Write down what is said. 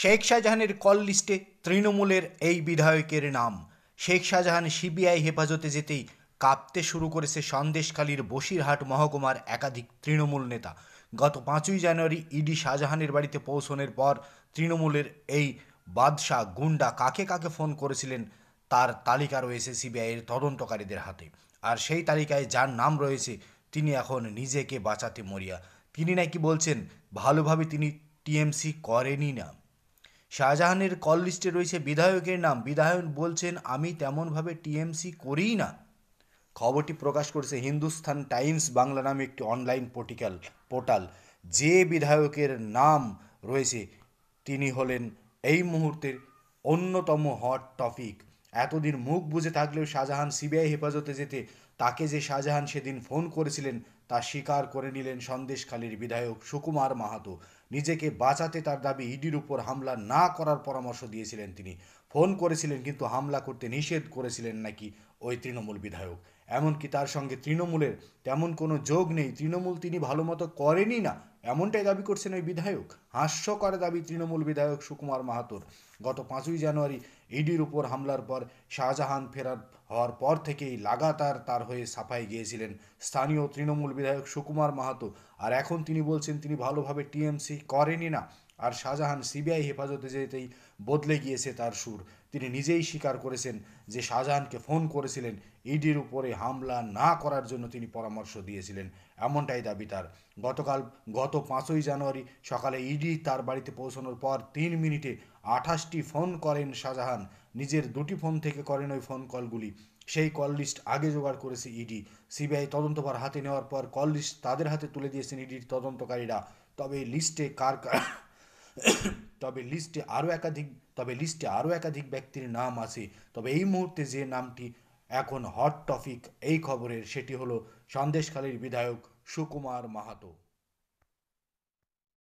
শেখ শাহজাহানের কল লিস্টে তৃণমূলের এই বিধায়কের নাম শেখ শাহজাহান সিবিআই হেফাজতে যেতেই কাঁপতে শুরু করেছে সন্দেশখালীর বসিরহাট মহকুমার একাধিক তৃণমূল নেতা গত পাঁচই জানুয়ারি ইডি শাহজাহানের বাড়িতে পৌঁছনের পর তৃণমূলের এই বাদশাহ গুন্ডা কাকে কাকে ফোন করেছিলেন তার তালিকা রয়েছে সিবিআইয়ের তদন্তকারীদের হাতে আর সেই তালিকায় যার নাম রয়েছে তিনি এখন নিজেকে বাঁচাতে মরিয়া তিনি নাকি বলছেন ভালোভাবে তিনি টিএমসি করেনি না শাহজাহানের কল লিস্টে রয়েছে বিধায়কের নাম বিধায়ক বলছেন আমি তেমনভাবে টিএমসি করিই না খবরটি প্রকাশ করেছে হিন্দুস্থান টাইমস বাংলা নামে একটি অনলাইন পোর্টিক্যাল পোর্টাল যে বিধায়কের নাম রয়েছে তিনি হলেন এই মুহূর্তের অন্যতম হট টপিক এতদিন মুখ বুঝে থাকলেও শাহজাহান সিবিআই হেফাজতে যেতে তাকে যে শাহজাহান সেদিন ফোন করেছিলেন তা স্বীকার করে নিলেন সন্দেশখালীর বিধায়ক সুকুমার মাহাতো নিজেকে বাঁচাতে তার দাবি ইডির উপর হামলা না করার পরামর্শ দিয়েছিলেন তিনি ফোন করেছিলেন কিন্তু হামলা করতে নিষেধ করেছিলেন নাকি ওই তৃণমূল বিধায়ক এমনকি তার সঙ্গে তৃণমূলের তেমন কোনো যোগ নেই তৃণমূল তিনি ভালো মতো করেনই না এমনটাই দাবি করছেন ওই বিধায়ক হাস্যকর দাবি তৃণমূল বিধায়ক সুকুমার মাহাতোর গত পাঁচই জানুয়ারি ইডির উপর হামলার পর শাহজাহান ফেরার হওয়ার পর থেকেই লাগাতার তার হয়ে সাফাই গিয়েছিলেন স্থানীয় তৃণমূল বিধায়ক সুকুমার মাহাতো আর এখন তিনি বলছেন তিনি ভালোভাবে টিএমসি করেনি না আর শাহজাহান সিবিআই হেফাজতে যেতেই বদলে গিয়েছে তার সুর তিনি নিজেই স্বীকার করেছেন যে শাহজাহানকে ফোন করেছিলেন ইডির উপরে হামলা না করার জন্য তিনি পরামর্শ দিয়েছিলেন এমনটাই দাবি তার গতকাল গত পাঁচই জানুয়ারি সকালে ইডি তার বাড়িতে পৌঁছানোর পর তিন মিনিটে আঠাশটি ফোন করেন শাহজাহান নিজের দুটি ফোন থেকে করেন ওই ফোন কলগুলি সেই কল লিস্ট আগে জোগাড় করেছে ইডি সিবিআই তদন্তভার হাতে নেওয়ার পর কল লিস্ট তাদের হাতে তুলে দিয়েছেন ইডির তদন্তকারীরা তবে লিস্টে কার তবে লিস্টে আরও একাধিক তবে লিস্টে আরও একাধিক ব্যক্তির নাম আছে তবে এই মুহূর্তে যে নামটি এখন হট টপিক এই খবরের সেটি হলো সন্দেশখালীর বিধায়ক সুকুমার মাহাতো